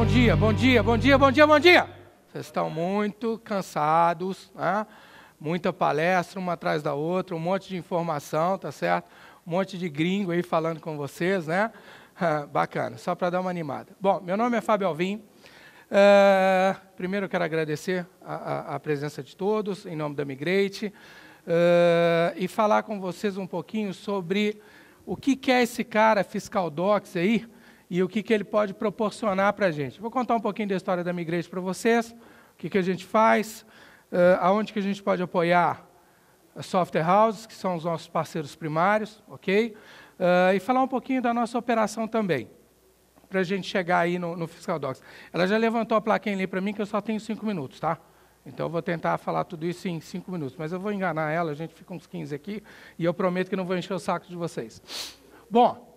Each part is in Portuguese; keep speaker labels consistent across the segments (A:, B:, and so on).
A: Bom dia, bom dia, bom dia, bom dia, bom dia. Vocês estão muito cansados, né? muita palestra, uma atrás da outra, um monte de informação, tá certo? Um monte de gringo aí falando com vocês, né? Bacana, só para dar uma animada. Bom, meu nome é Fábio Alvim. Uh, primeiro eu quero agradecer a, a, a, presença de todos, em nome da Migrate, uh, e falar com vocês um pouquinho sobre o que, que é esse cara fiscal docs aí, e o que, que ele pode proporcionar para a gente. Vou contar um pouquinho da história da minha igreja para vocês, o que, que a gente faz, uh, aonde que a gente pode apoiar as software houses, que são os nossos parceiros primários, ok? Uh, e falar um pouquinho da nossa operação também, para a gente chegar aí no, no, Fiscal Docs. Ela já levantou a plaquinha ali para mim, que eu só tenho cinco minutos, tá? Então eu vou tentar falar tudo isso em cinco minutos, mas eu vou enganar ela, a gente fica uns 15 aqui, e eu prometo que não vou encher o saco de vocês. Bom,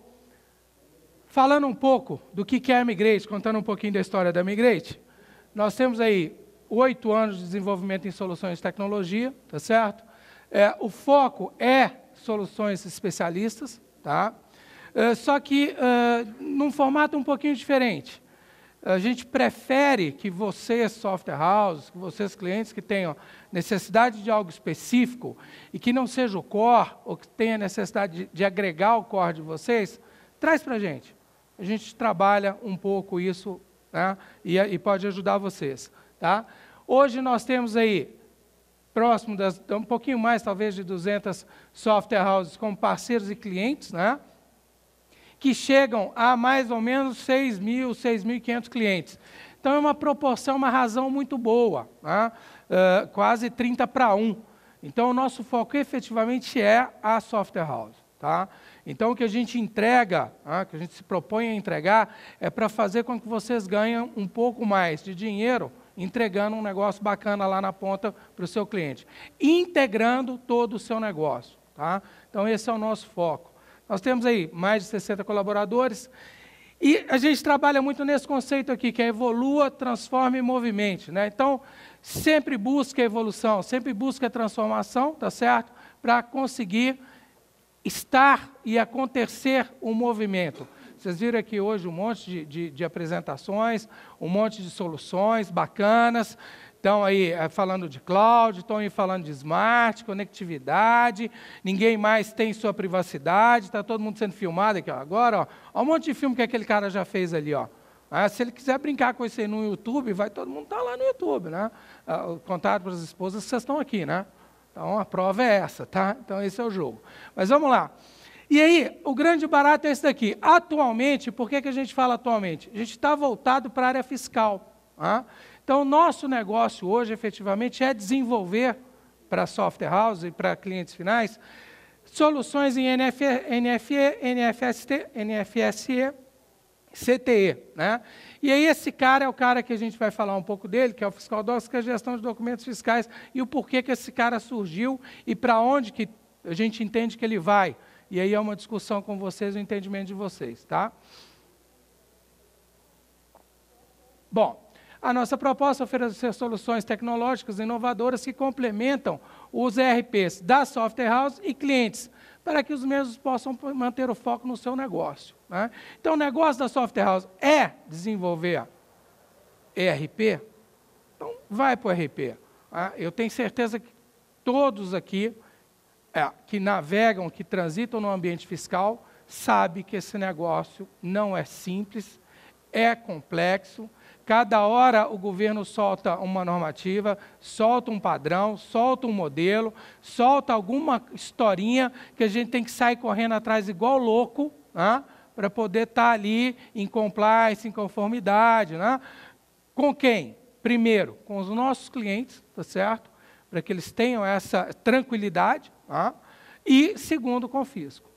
A: Falando um pouco do que é a Migrate, contando um pouquinho da história da Migrate, nós temos aí oito anos de desenvolvimento em soluções de tecnologia, tá certo? É, o foco é soluções especialistas, tá? É, só que é, num formato um pouquinho diferente. A gente prefere que vocês, software houses, que vocês, clientes que tenham necessidade de algo específico e que não seja o core, ou que tenha necessidade de, de agregar o core de vocês, traz para a gente a gente trabalha um pouco isso né? e, e pode ajudar vocês. Tá? Hoje nós temos aí próximo das, um pouquinho mais, talvez, de 200 software houses como parceiros e clientes, né? que chegam a mais ou menos 6 mil, 6.500 clientes. Então, é uma proporção, uma razão muito boa, né? uh, quase 30 para 1. Então, o nosso foco efetivamente é a software house. Tá? Então, o que a gente entrega, ah, que a gente se propõe a entregar, é para fazer com que vocês ganhem um pouco mais de dinheiro entregando um negócio bacana lá na ponta para o seu cliente, integrando todo o seu negócio. Tá? Então, esse é o nosso foco. Nós temos aí mais de 60 colaboradores e a gente trabalha muito nesse conceito aqui, que é evolua, transforma e movimente. Né? Então, sempre busca evolução, sempre busca transformação, tá certo? Para conseguir estar e acontecer um movimento. Vocês viram aqui hoje um monte de, de, de apresentações, um monte de soluções bacanas. Estão aí eh, falando de cloud, estão aí falando de smart, conectividade, ninguém mais tem sua privacidade, está todo mundo sendo filmado aqui. Ó. Agora, olha ó, um monte de filme que aquele cara já fez ali. Ó. Ah, se ele quiser brincar com isso aí no YouTube, vai todo mundo estar tá lá no YouTube. Né? Ah, contato para as esposas, vocês estão aqui, né? Então a prova é essa, tá? Então esse é o jogo. Mas vamos lá. E aí, o grande barato é esse daqui. Atualmente, por que, que a gente fala atualmente? A gente está voltado para a área fiscal. Tá? Então, o nosso negócio hoje, efetivamente, é desenvolver para software house e para clientes finais soluções em NF, NFE, NFST, NFSE, CTE. Né? E aí esse cara é o cara que a gente vai falar um pouco dele, que é o fiscal Docs, que é a gestão de documentos fiscais, e o porquê que esse cara surgiu e para onde que a gente entende que ele vai. E aí é uma discussão com vocês, o um entendimento de vocês. Tá? Bom, a nossa proposta é oferecer soluções tecnológicas inovadoras que complementam os ERPs da Software House e clientes para que os mesmos possam manter o foco no seu negócio. Né? Então, o negócio da Software House é desenvolver ERP? Então, vai para o ERP. Né? Eu tenho certeza que todos aqui é, que navegam, que transitam no ambiente fiscal, sabe que esse negócio não é simples, é complexo, Cada hora o governo solta uma normativa, solta um padrão, solta um modelo, solta alguma historinha que a gente tem que sair correndo atrás igual louco, né? para poder estar tá ali em compliance, em conformidade. Né? Com quem? Primeiro, com os nossos clientes, tá certo? Para que eles tenham essa tranquilidade. Né? E segundo, com o fisco.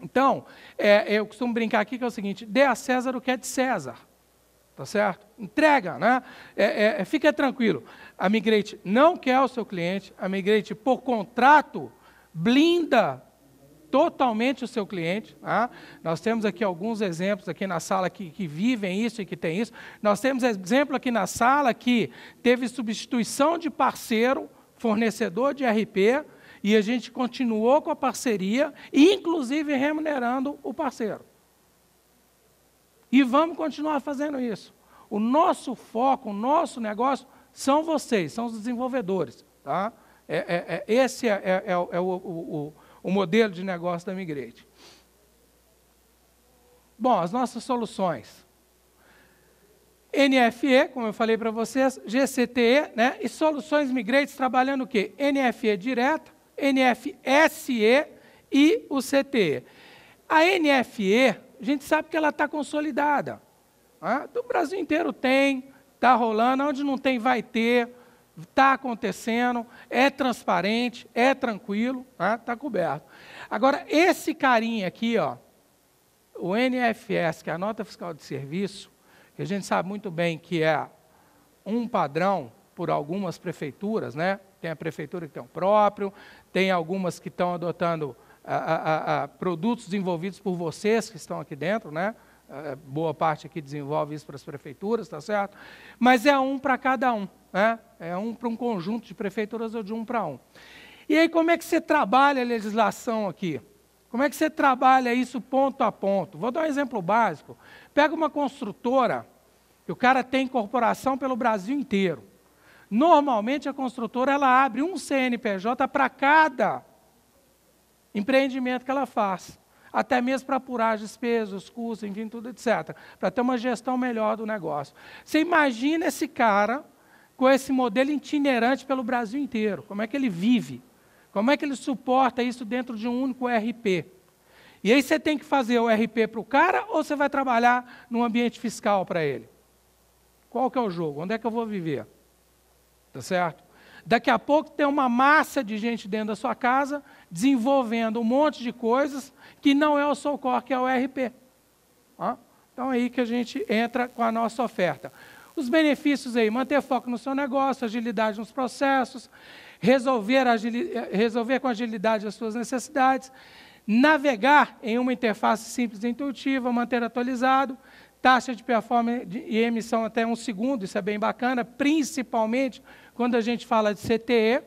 A: Então, é, eu costumo brincar aqui que é o seguinte: dê a César o que é de César tá certo? Entrega, né? É, é, é, fica tranquilo. A Migrate não quer o seu cliente, a Migrate, por contrato, blinda totalmente o seu cliente. Tá? Nós temos aqui alguns exemplos aqui na sala que, que vivem isso e que tem isso. Nós temos exemplo aqui na sala que teve substituição de parceiro, fornecedor de RP, e a gente continuou com a parceria, inclusive remunerando o parceiro. E vamos continuar fazendo isso. O nosso foco, o nosso negócio são vocês, são os desenvolvedores. Tá? É, é, é esse é, é, é, é o, o, o, modelo de negócio da Migrate. Bom, as nossas soluções. NFE, como eu falei para vocês, GCTE, né? E soluções Migrate trabalhando o quê? NFE direto, NFSE e o CTE. A NFE, a gente sabe que ela está consolidada. Né? Do Brasil inteiro tem, está rolando, onde não tem, vai ter, está acontecendo, é transparente, é tranquilo, está né? coberto. Agora, esse carinha aqui, ó, o NFS, que é a nota fiscal de serviço, que a gente sabe muito bem que é um padrão por algumas prefeituras, né? Tem a prefeitura que tem o próprio, tem algumas que estão adotando a, a, a produtos desenvolvidos por vocês que estão aqui dentro, né? boa parte aqui desenvolve isso para as prefeituras, está certo? Mas é um para cada um, né? é um para um conjunto de prefeituras ou de um para um. E aí, como é que você trabalha a legislação aqui? Como é que você trabalha isso ponto a ponto? Vou dar um exemplo básico. Pega uma construtora, o cara tem incorporação pelo Brasil inteiro. Normalmente a construtora ela abre um CNPJ para cada empreendimento que ela faz, até mesmo para apurar as despesas, custos, enfim, tudo, etc., para ter uma gestão melhor do negócio. Você imagina esse cara com esse modelo itinerante pelo Brasil inteiro, como é que ele vive, como é que ele suporta isso dentro de um único RP. E aí você tem que fazer o RP para o cara ou você vai trabalhar num ambiente fiscal para ele? Qual que é o jogo? Onde é que eu vou viver? Tá certo? Daqui a pouco tem uma massa de gente dentro da sua casa desenvolvendo um monte de coisas que não é o Soulcore, que é o RP. Então é aí que a gente entra com a nossa oferta. Os benefícios aí, manter foco no seu negócio, agilidade nos processos, resolver, agili resolver com agilidade as suas necessidades, navegar em uma interface simples e intuitiva, manter atualizado, taxa de performance e emissão até um segundo, isso é bem bacana, principalmente quando a gente fala de CTE,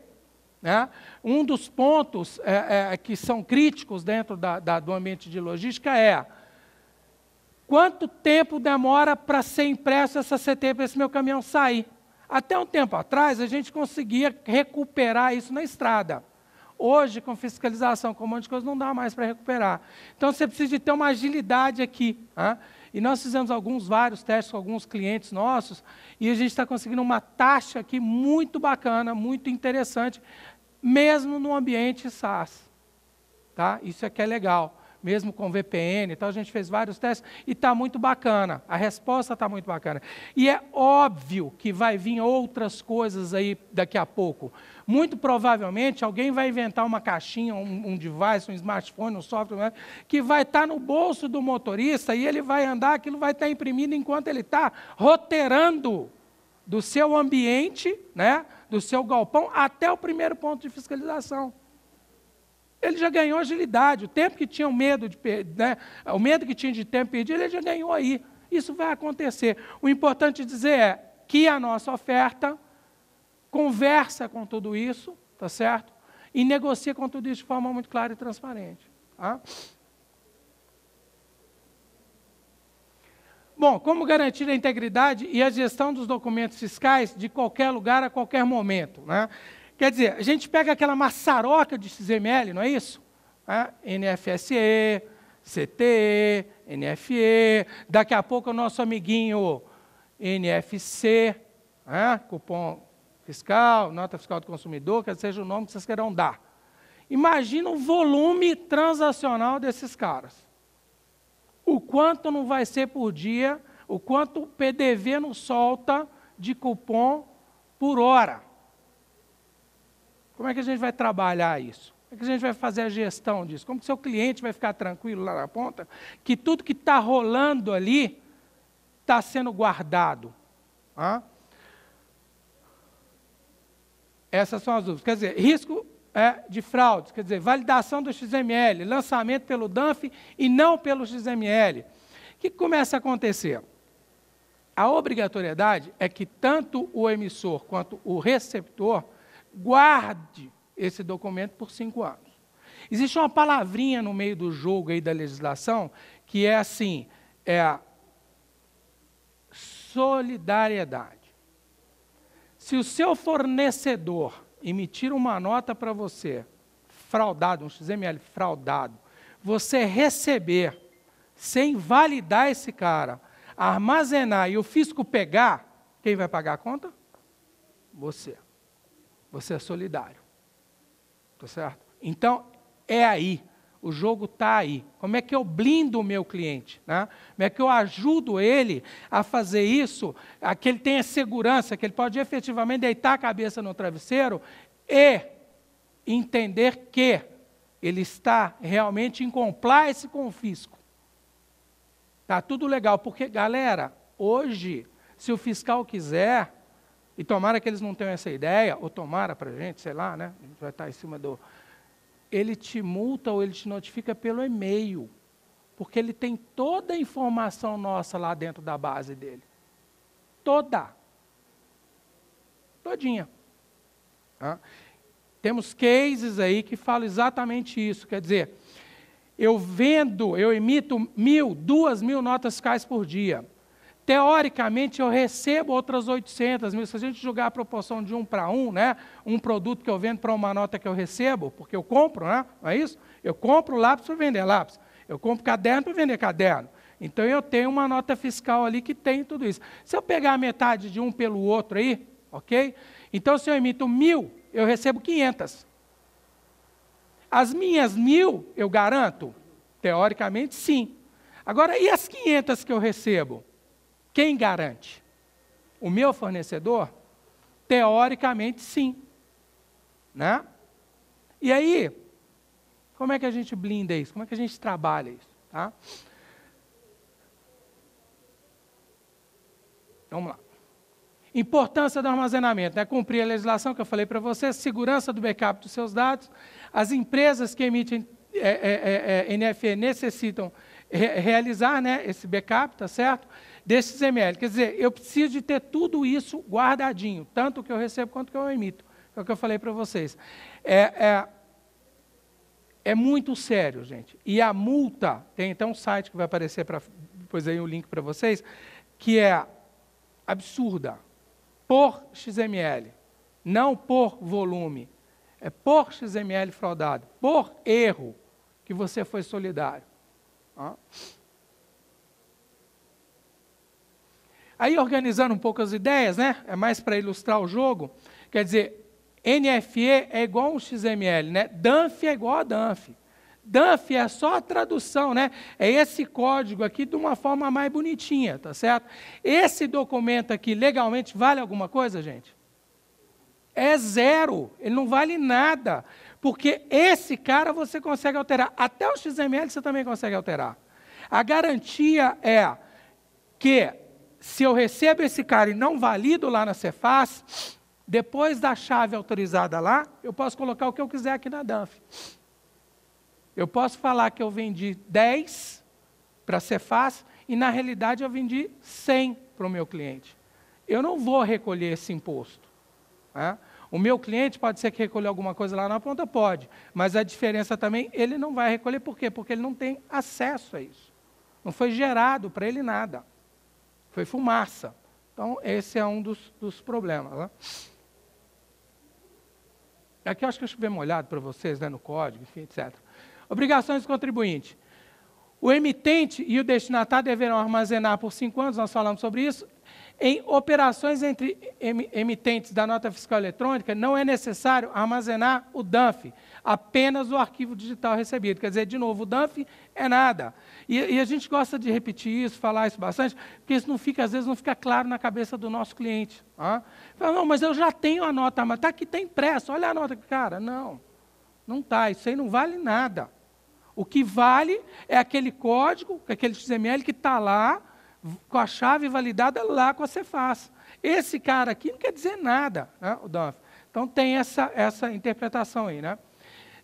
A: né, um dos pontos é, é, que são críticos dentro da, da, do ambiente de logística é quanto tempo demora para ser impresso essa CTE para esse meu caminhão sair. Até um tempo atrás, a gente conseguia recuperar isso na estrada. Hoje, com fiscalização, com um monte de coisa, não dá mais para recuperar. Então, você precisa de ter uma agilidade aqui. Né? E nós fizemos alguns, vários testes com alguns clientes nossos, e a gente está conseguindo uma taxa aqui muito bacana, muito interessante, mesmo no ambiente SaaS. Tá? Isso é que é legal mesmo com VPN e tal, a gente fez vários testes e está muito bacana. A resposta está muito bacana. E é óbvio que vai vir outras coisas aí daqui a pouco. Muito provavelmente alguém vai inventar uma caixinha, um, um device, um smartphone, um software, né, que vai estar tá no bolso do motorista e ele vai andar, aquilo vai estar tá imprimindo enquanto ele está roteirando do seu ambiente, né, do seu galpão, até o primeiro ponto de fiscalização ele já ganhou agilidade. O tempo que tinha o medo de perder, né? o medo que tinha de tempo perdido, ele já ganhou aí. Isso vai acontecer. O importante dizer é que a nossa oferta conversa com tudo isso, tá certo? E negocia com tudo isso de forma muito clara e transparente. Tá? Bom, como garantir a integridade e a gestão dos documentos fiscais de qualquer lugar a qualquer momento, né? Quer dizer, a gente pega aquela maçaroca de XML, não é isso? Ah, NFSE, CTE, NFE, daqui a pouco o nosso amiguinho NFC, ah, cupom fiscal, nota fiscal do consumidor, que seja o nome que vocês queiram dar. Imagina o volume transacional desses caras. O quanto não vai ser por dia, o quanto o PDV não solta de cupom por hora. Como é que a gente vai trabalhar isso? Como é que a gente vai fazer a gestão disso? Como que seu cliente vai ficar tranquilo lá na ponta que tudo que está rolando ali está sendo guardado? Hã? Essas são as dúvidas. Quer dizer, risco é, de fraudes, quer dizer, validação do XML, lançamento pelo DANF e não pelo XML. O que começa a acontecer? A obrigatoriedade é que tanto o emissor quanto o receptor guarde esse documento por cinco anos. Existe uma palavrinha no meio do jogo aí da legislação que é assim, é a solidariedade. Se o seu fornecedor emitir uma nota para você, fraudado, um XML fraudado, você receber sem validar esse cara, armazenar e o fisco pegar, quem vai pagar a conta? Você. Você é solidário. Tá certo? Então, é aí. O jogo está aí. Como é que eu blindo o meu cliente? Né? Como é que eu ajudo ele a fazer isso, a que ele tenha segurança, que ele pode efetivamente deitar a cabeça no travesseiro e entender que ele está realmente em compliance com o fisco. Tá tudo legal, porque, galera, hoje, se o fiscal quiser, e tomara que eles não tenham essa ideia, ou tomara para a gente, sei lá, né? vai estar tá em cima do. Ele te multa ou ele te notifica pelo e-mail, porque ele tem toda a informação nossa lá dentro da base dele. Toda. Todinha. Tá? Temos cases aí que falam exatamente isso. Quer dizer, eu vendo, eu emito mil, duas mil notas fiscais por dia. Teoricamente, eu recebo outras 800 mil. Se a gente julgar a proporção de um para um, né? um produto que eu vendo para uma nota que eu recebo, porque eu compro, né? não é isso? Eu compro lápis para vender lápis. Eu compro caderno para vender caderno. Então, eu tenho uma nota fiscal ali que tem tudo isso. Se eu pegar a metade de um pelo outro aí, ok? Então, se eu emito mil, eu recebo 500. As minhas mil, eu garanto? Teoricamente, sim. Agora, e as 500 que eu recebo? Quem garante? O meu fornecedor? Teoricamente, sim. Né? E aí, como é que a gente blinda isso? Como é que a gente trabalha isso? Tá? Vamos lá. Importância do armazenamento, né? cumprir a legislação que eu falei para vocês, segurança do backup dos seus dados. As empresas que emitem é, é, é, é NFE necessitam re realizar né, esse backup, tá certo? desses ml. Quer dizer, eu preciso de ter tudo isso guardadinho, tanto o que eu recebo quanto o que eu emito. É o que eu falei para vocês. É, é, é muito sério, gente. E a multa, tem então um site que vai aparecer para, depois aí o um link para vocês, que é absurda. Por XML, não por volume. É por XML fraudado, por erro que você foi solidário. Ah. Aí, organizando um pouco as ideias, né? É mais para ilustrar o jogo. Quer dizer, NFE é igual um XML, né? DANF é igual a DANF. DANF é só a tradução, né? É esse código aqui de uma forma mais bonitinha, tá certo? Esse documento aqui legalmente vale alguma coisa, gente? É zero, ele não vale nada, porque esse cara você consegue alterar, até o XML você também consegue alterar. A garantia é que se eu recebo esse cara e não valido lá na Cefaz, depois da chave autorizada lá, eu posso colocar o que eu quiser aqui na DANF. Eu posso falar que eu vendi 10 para a Cefaz e na realidade eu vendi 100 para o meu cliente. Eu não vou recolher esse imposto. Né? O meu cliente pode ser que recolha alguma coisa lá na ponta? Pode. Mas a diferença também, ele não vai recolher. Por quê? Porque ele não tem acesso a isso. Não foi gerado para ele nada foi fumaça. Então, esse é um dos, dos problemas. Né? Aqui eu acho que eu bem molhado para vocês, né, no código, enfim, etc. Obrigações do contribuinte. O emitente e o destinatário deverão armazenar por cinco anos, nós falamos sobre isso, em operações entre emitentes da nota fiscal eletrônica, não é necessário armazenar o DANF, apenas o arquivo digital recebido. Quer dizer, de novo, o DANF é nada. E, e, a gente gosta de repetir isso, falar isso bastante, porque isso não fica, às vezes, não fica claro na cabeça do nosso cliente. Ah? Fala, não, mas eu já tenho a nota, mas está aqui, está impresso, olha a nota. Cara, não, não está, isso aí não vale nada. O que vale é aquele código, é aquele XML que está lá, com a chave validada lá com a Cefaz. Esse cara aqui não quer dizer nada, né, o DANF. Então tem essa, essa interpretação aí. Né?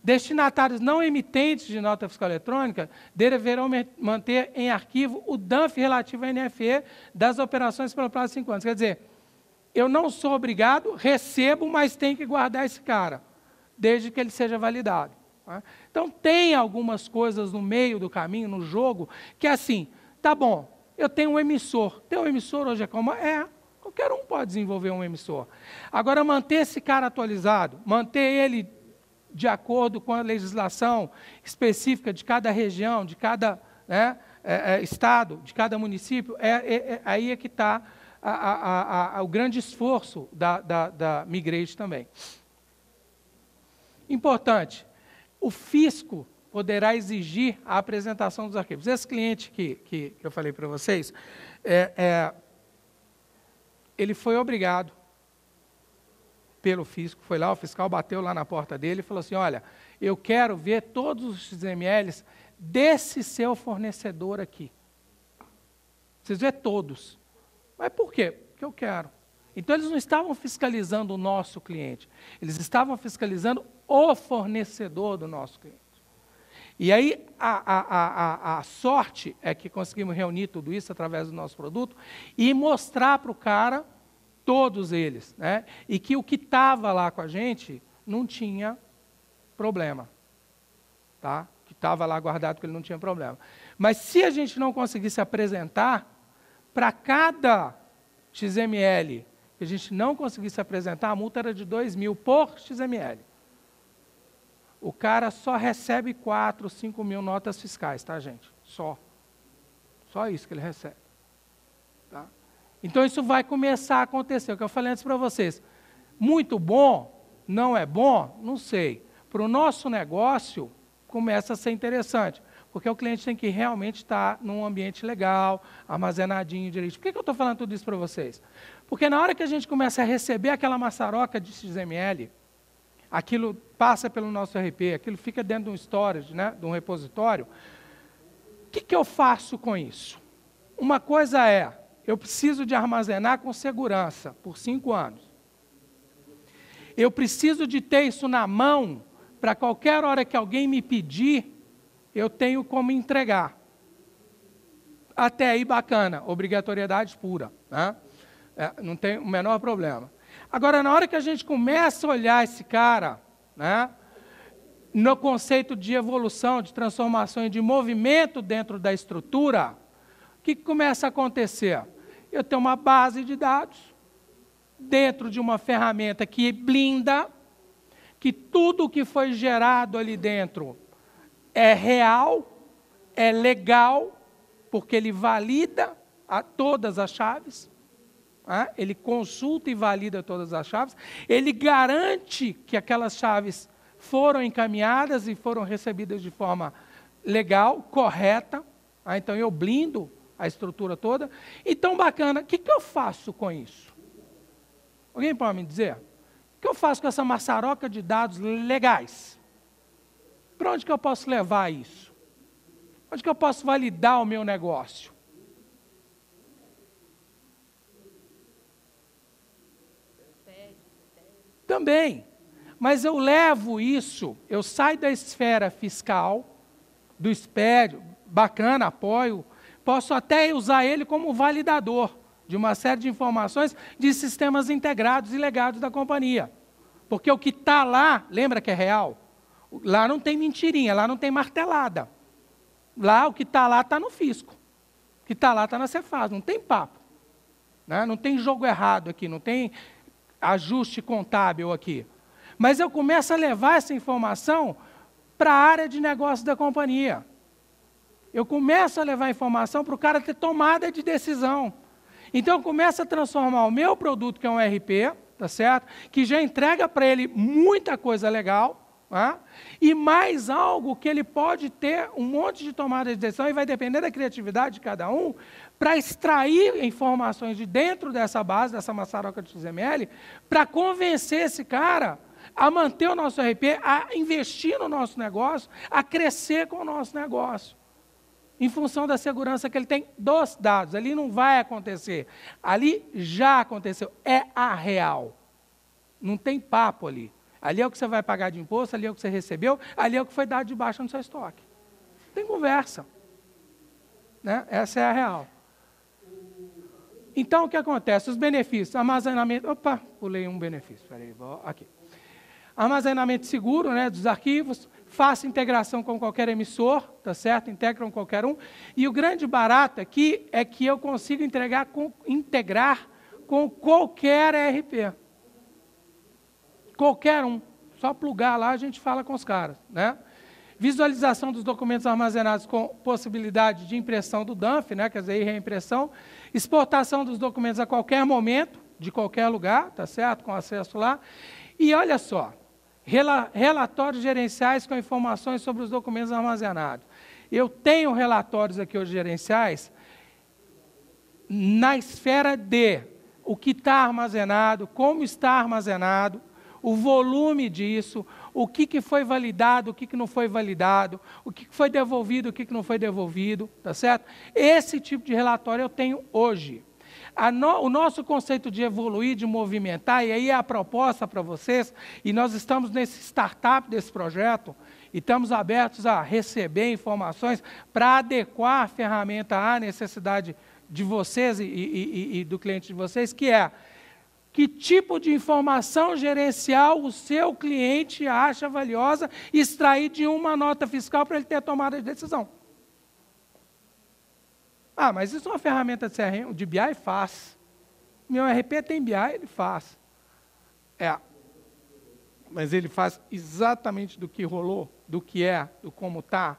A: Destinatários não emitentes de nota fiscal eletrônica deverão manter em arquivo o DANF relativo à NFE das operações pelo prazo de 5 anos. Quer dizer, eu não sou obrigado, recebo, mas tenho que guardar esse cara, desde que ele seja validado. Né? Então tem algumas coisas no meio do caminho, no jogo, que é assim, tá bom, eu tenho um emissor. Tem um emissor hoje é como? É, qualquer um pode desenvolver um emissor. Agora, manter esse cara atualizado, manter ele de acordo com a legislação específica de cada região, de cada né, é, é, estado, de cada município, é, é, é aí é que está o grande esforço da, da, da Migrate também. Importante, o fisco poderá exigir a apresentação dos arquivos. Esse cliente que, que, que eu falei para vocês, é, é, ele foi obrigado pelo fisco, foi lá, o fiscal bateu lá na porta dele e falou assim, olha, eu quero ver todos os XMLs desse seu fornecedor aqui. Vocês vê todos. Mas por quê? Porque eu quero. Então eles não estavam fiscalizando o nosso cliente, eles estavam fiscalizando o fornecedor do nosso cliente. E aí a, a, a, a sorte é que conseguimos reunir tudo isso através do nosso produto e mostrar para o cara todos eles, né? E que o que estava lá com a gente não tinha problema, tá? Que estava lá guardado que ele não tinha problema. Mas se a gente não conseguisse apresentar para cada XML que a gente não conseguisse apresentar, a multa era de 2 mil por XML. O cara só recebe 4, 5 mil notas fiscais, tá, gente? Só. Só isso que ele recebe. Tá? Então isso vai começar a acontecer. O que eu falei antes para vocês. Muito bom? Não é bom? Não sei. Para o nosso negócio, começa a ser interessante. Porque o cliente tem que realmente estar tá num ambiente legal, armazenadinho direito. Por que, que eu estou falando tudo isso para vocês? Porque na hora que a gente começa a receber aquela maçaroca de XML, aquilo passa pelo nosso RP, aquilo fica dentro de um storage, né, de um repositório. O que, que eu faço com isso? Uma coisa é, eu preciso de armazenar com segurança por cinco anos. Eu preciso de ter isso na mão para qualquer hora que alguém me pedir, eu tenho como entregar. Até aí bacana, obrigatoriedade pura. Né? É, não tem o menor problema. Agora, na hora que a gente começa a olhar esse cara, né, no conceito de evolução, de transformação e de movimento dentro da estrutura, o que, que começa a acontecer? Eu tenho uma base de dados dentro de uma ferramenta que blinda, que tudo o que foi gerado ali dentro é real, é legal, porque ele valida a todas as chaves né? ele consulta e valida todas as chaves, ele garante que aquelas chaves foram encaminhadas e foram recebidas de forma legal, correta. Né? Então eu blindo a estrutura toda. Então, bacana, o que, que eu faço com isso? Alguém pode me dizer? O que eu faço com essa maçaroca de dados legais? Para onde que eu posso levar isso? Onde que eu posso validar o meu negócio? também. Mas eu levo isso, eu saio da esfera fiscal, do espério, bacana, apoio, posso até usar ele como validador de uma série de informações de sistemas integrados e legados da companhia. Porque o que está lá, lembra que é real? Lá não tem mentirinha, lá não tem martelada. Lá, o que está lá está no fisco. O que está lá está na Cefaz, não tem papo. Né? Não tem jogo errado aqui, não tem ajuste contábil aqui. Mas eu começo a levar essa informação para a área de negócio da companhia. Eu começo a levar informação para o cara ter tomada de decisão. Então eu começo a transformar o meu produto, que é um RP, tá certo? Que já entrega para ele muita coisa legal, né? e mais algo que ele pode ter um monte de tomada de decisão, e vai depender da criatividade de cada um, para extrair informações de dentro dessa base, dessa maçaroca de XML, para convencer esse cara a manter o nosso RP, a investir no nosso negócio, a crescer com o nosso negócio. Em função da segurança que ele tem dos dados. Ali não vai acontecer. Ali já aconteceu. É a real. Não tem papo ali. Ali é o que você vai pagar de imposto, ali é o que você recebeu, ali é o que foi dado de baixa no seu estoque. Não tem conversa. Né? Essa é a real. Então, o que acontece? Os benefícios, armazenamento. Opa, pulei um benefício. Peraí, vou, aqui. Armazenamento seguro né, dos arquivos, faça integração com qualquer emissor, tá certo? Integram qualquer um. E o grande barato aqui é que eu consigo entregar com, integrar com qualquer ERP. Qualquer um. Só plugar lá, a gente fala com os caras, né? Visualização dos documentos armazenados com possibilidade de impressão do DAMF, né? Quer dizer, reimpressão exportação dos documentos a qualquer momento, de qualquer lugar, tá certo? Com acesso lá. E olha só, rela relatórios gerenciais com informações sobre os documentos armazenados. Eu tenho relatórios aqui hoje gerenciais na esfera de o que está armazenado, como está armazenado, o volume disso, o que, que foi validado, o que, que não foi validado, o que, que foi devolvido, o que, que não foi devolvido, tá certo? Esse tipo de relatório eu tenho hoje. No, o nosso conceito de evoluir, de movimentar, e aí é a proposta para vocês, e nós estamos nesse startup desse projeto, e estamos abertos a receber informações para adequar a ferramenta à necessidade de vocês e, e, e, e do cliente de vocês, que é que tipo de informação gerencial o seu cliente acha valiosa extrair de uma nota fiscal para ele ter tomado a decisão. Ah, mas isso é uma ferramenta de, CRM, de BI? Faz. Meu RP tem BI, ele faz. É. Mas ele faz exatamente do que rolou, do que é, do como está.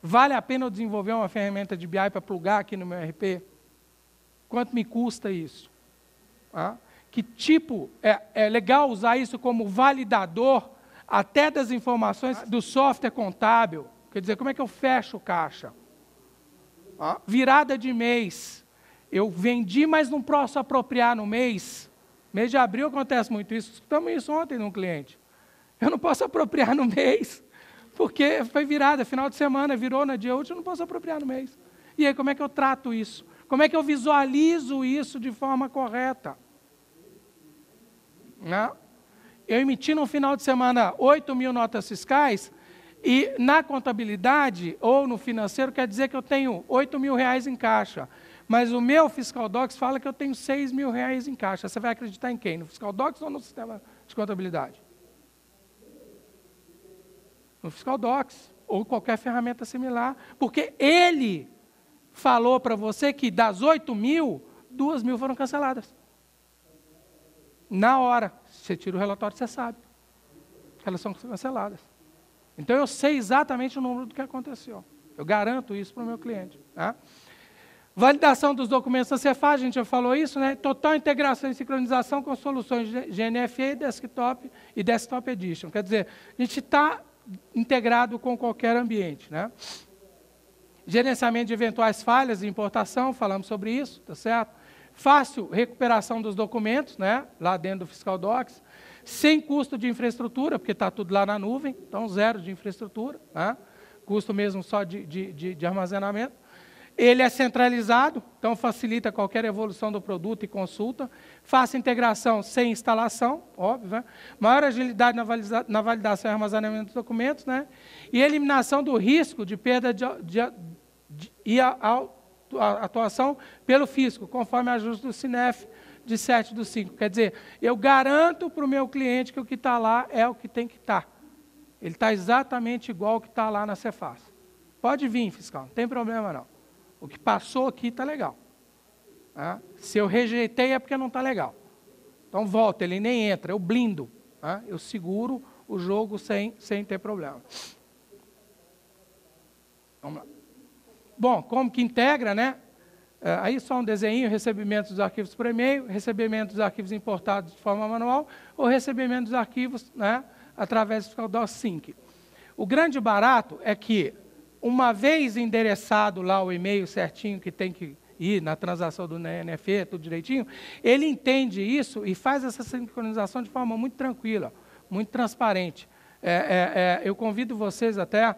A: Vale a pena eu desenvolver uma ferramenta de BI para plugar aqui no meu RP? Quanto me custa isso? Ah? que tipo é, é legal usar isso como validador até das informações do software contábil. Quer dizer, como é que eu fecho caixa? Ah. Virada de mês. Eu vendi, mas não posso apropriar no mês. Mês de abril acontece muito isso. Escutamos isso ontem num cliente. Eu não posso apropriar no mês, porque foi virada, final de semana, virou na dia útil, eu não posso apropriar no mês. E aí, como é que eu trato isso? Como é que eu visualizo isso de forma correta? Né? Eu emiti no final de semana 8 mil notas fiscais e na contabilidade ou no financeiro quer dizer que eu tenho 8 mil reais em caixa. Mas o meu Fiscal Docs fala que eu tenho 6 mil reais em caixa. Você vai acreditar em quem? No Fiscal Docs ou no sistema de contabilidade? No Fiscal Docs ou qualquer ferramenta similar. Porque ele falou para você que das 8 mil, 2 mil foram canceladas. Na hora, você tira o relatório, você sabe. Elas são canceladas. Então eu sei exatamente o número do que aconteceu. Eu garanto isso para o meu cliente. Tá? Validação dos documentos da Cefaz, a gente já falou isso, né? Total integração e sincronização com soluções GNFA, desktop e desktop edition. Quer dizer, a gente está integrado com qualquer ambiente, né? Gerenciamento de eventuais falhas e importação, falamos sobre isso, tá certo? Fácil recuperação dos documentos, né, lá dentro do Fiscal Docs, sem custo de infraestrutura, porque está tudo lá na nuvem, então zero de infraestrutura, né, custo mesmo só de, de, de, de armazenamento. Ele é centralizado, então facilita qualquer evolução do produto e consulta. Faça integração sem instalação, óbvio. Né? Maior agilidade na, valida na validação e armazenamento dos documentos. Né? E eliminação do risco de perda de, de, de, de, de atuação pelo fisco, conforme ajuste do Cinef de 7 do 5. Quer dizer, eu garanto para o meu cliente que o que está lá é o que tem que estar. Tá. Ele está exatamente igual ao que está lá na Cefaz. Pode vir, fiscal, não tem problema não. O que passou aqui está legal. Ah, se eu rejeitei é porque não está legal. Então volta, ele nem entra, eu blindo. Ah, eu seguro o jogo sem, sem ter problema. Vamos lá. Bom, como que integra, né? É, aí só um desenho, recebimento dos arquivos por e-mail, recebimento dos arquivos importados de forma manual ou recebimento dos arquivos né, através do Sync. O grande barato é que, uma vez endereçado lá o e-mail certinho que tem que ir na transação do NFE, tudo direitinho, ele entende isso e faz essa sincronização de forma muito tranquila, muito transparente. É, é, é, eu convido vocês até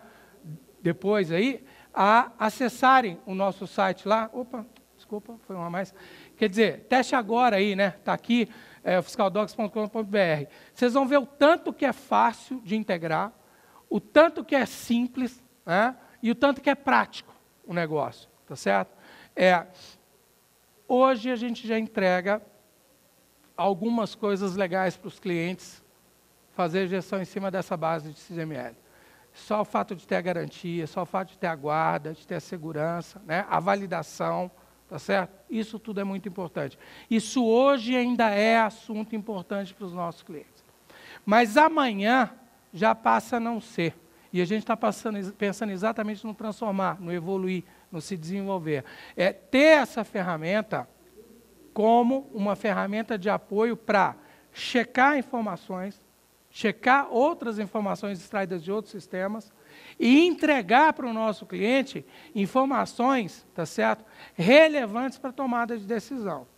A: depois aí a acessarem o nosso site lá. Opa, desculpa, foi uma mais. Quer dizer, teste agora aí, né? Está aqui, é, fiscaldocs.com.br. Vocês vão ver o tanto que é fácil de integrar, o tanto que é simples né? e o tanto que é prático o negócio, tá certo? É, hoje a gente já entrega algumas coisas legais para os clientes fazer gestão em cima dessa base de CML. Só o fato de ter a garantia, só o fato de ter a guarda, de ter a segurança, né? a validação, tá certo? Isso tudo é muito importante. Isso hoje ainda é assunto importante para os nossos clientes. Mas amanhã já passa a não ser. E a gente está pensando exatamente no transformar, no evoluir, no se desenvolver. É ter essa ferramenta como uma ferramenta de apoio para checar informações, checar outras informações extraídas de outros sistemas e entregar para o nosso cliente informações, tá certo? Relevantes para tomada de decisão.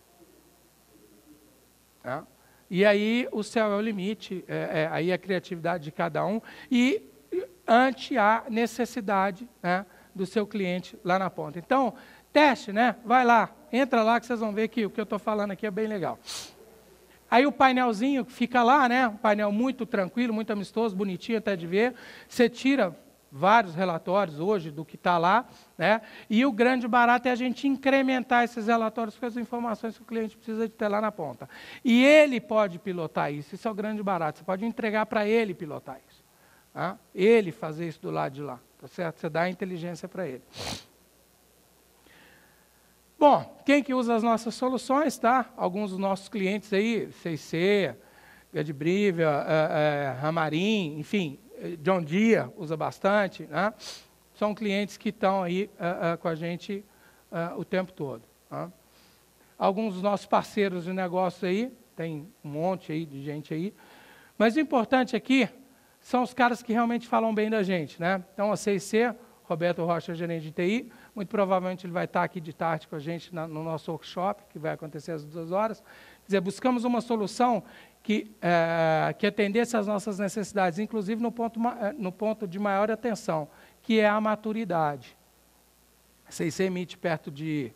A: Tá? E aí o céu é o limite, é, é, aí a criatividade de cada um e ante a necessidade né, do seu cliente lá na ponta. Então, teste, né? Vai lá, entra lá que vocês vão ver que o que eu estou falando aqui é bem legal. Aí o painelzinho fica lá, né? Um painel muito tranquilo, muito amistoso, bonitinho até de ver. Você tira vários relatórios hoje do que está lá, né? E o grande barato é a gente incrementar esses relatórios com as informações que o cliente precisa de ter lá na ponta. E ele pode pilotar isso. Isso é o grande barato. Você pode entregar para ele pilotar isso. Tá? Ele fazer isso do lado de lá, tá certo? Você dá a inteligência para ele. Bom, quem que usa as nossas soluções, tá? Alguns dos nossos clientes aí, C&C, Gadbrivia, é, eh, é, eh, Ramarim, enfim, eh, John Deere usa bastante, né? São clientes que estão aí com a gente o tempo todo. Tá? Alguns dos nossos parceiros de negócio aí, tem um monte aí de gente aí, mas o importante aqui são os caras que realmente falam bem da gente, né? Então, a C&C, Roberto Rocha, gerente de TI, muito provavelmente ele vai estar aqui de tarde com a gente na, no nosso workshop, que vai acontecer às duas horas. Quer dizer, buscamos uma solução que, é, que atendesse às nossas necessidades, inclusive no ponto, é, no ponto de maior atenção, que é a maturidade. Você emite perto de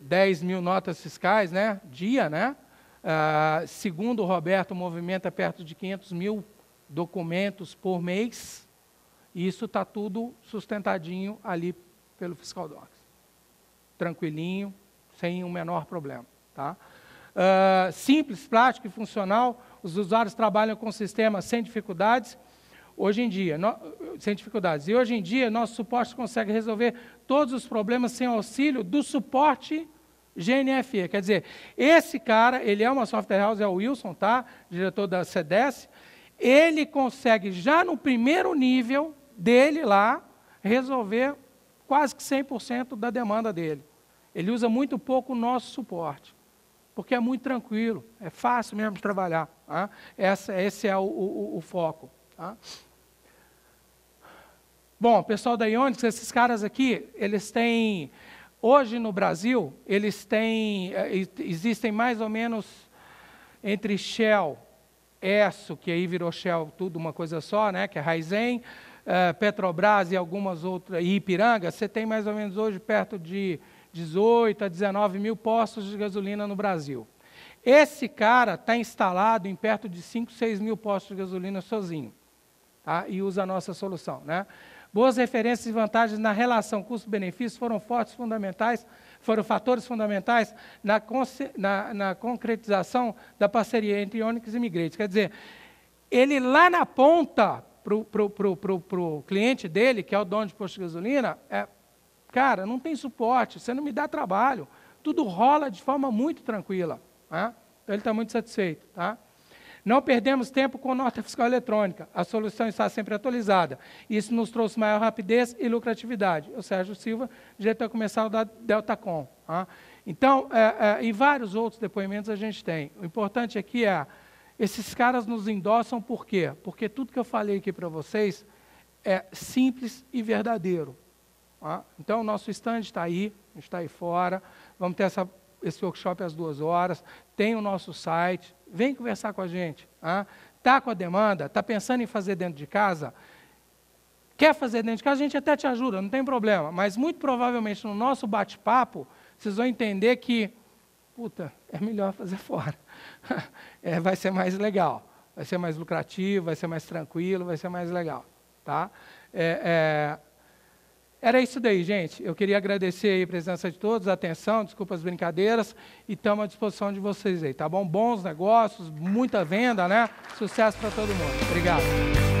A: 10 é, mil notas fiscais, né? Dia, né? Uh, segundo o Roberto, movimenta é perto de 500 mil documentos por mês. E isso está tudo sustentadinho ali pelo fiscal docs. Tranquilinho, sem o menor problema. Tá? Uh, simples, prático e funcional, os usuários trabalham com o sistema sem dificuldades. Hoje em dia, no, sem dificuldades. E hoje em dia, nosso suporte consegue resolver todos os problemas sem auxílio do suporte GNFE. Quer dizer, esse cara, ele é uma software house, é o Wilson, tá? Diretor da CDS. Ele consegue, já no primeiro nível, dele lá resolver quase que 100% da demanda dele. Ele usa muito pouco o nosso suporte, porque é muito tranquilo, é fácil mesmo de trabalhar. Tá? Essa, esse é o, o, o foco. Tá? Bom, pessoal da Ionix, esses caras aqui, eles têm. Hoje no Brasil, eles têm. É, existem mais ou menos entre Shell, ESSO, que aí virou Shell tudo uma coisa só, né, que é Raizen, é, Petrobras e algumas outras, e Ipiranga, você tem mais ou menos hoje perto de 18 a 19 mil postos de gasolina no Brasil. Esse cara está instalado em perto de 5, 6 mil postos de gasolina sozinho. Tá? E usa a nossa solução. Né? Boas referências e vantagens na relação custo-benefício foram fortes fundamentais, foram fatores fundamentais na, na, na concretização da parceria entre Onix e Migrate. Quer dizer, ele lá na ponta pro, o cliente dele, que é o dono de posto de gasolina, é, cara, não tem suporte, você não me dá trabalho. Tudo rola de forma muito tranquila. Né? Então ele está muito satisfeito. Tá? Não perdemos tempo com nota fiscal eletrônica. A solução está sempre atualizada. Isso nos trouxe maior rapidez e lucratividade. O Sérgio Silva, diretor comercial da Deltacom. Tá? Né? Então, é, é, e vários outros depoimentos a gente tem. O importante aqui é esses caras nos endossam por quê? Porque tudo que eu falei aqui para vocês é simples e verdadeiro. Tá? Então, o nosso stand está aí, está aí fora. Vamos ter essa, esse workshop às duas horas. Tem o nosso site. Vem conversar com a gente. Tá? Está com a demanda? Está pensando em fazer dentro de casa? Quer fazer dentro de casa? A gente até te ajuda, não tem problema. Mas, muito provavelmente, no nosso bate-papo, vocês vão entender que puta, é melhor fazer fora. é, vai ser mais legal, vai ser mais lucrativo, vai ser mais tranquilo, vai ser mais legal. Tá? É, é... Era isso daí, gente. Eu queria agradecer a presença de todos, a atenção, desculpa as brincadeiras, e estamos à disposição de vocês aí, tá bom? Bons negócios, muita venda, né? Sucesso para todo mundo. Obrigado.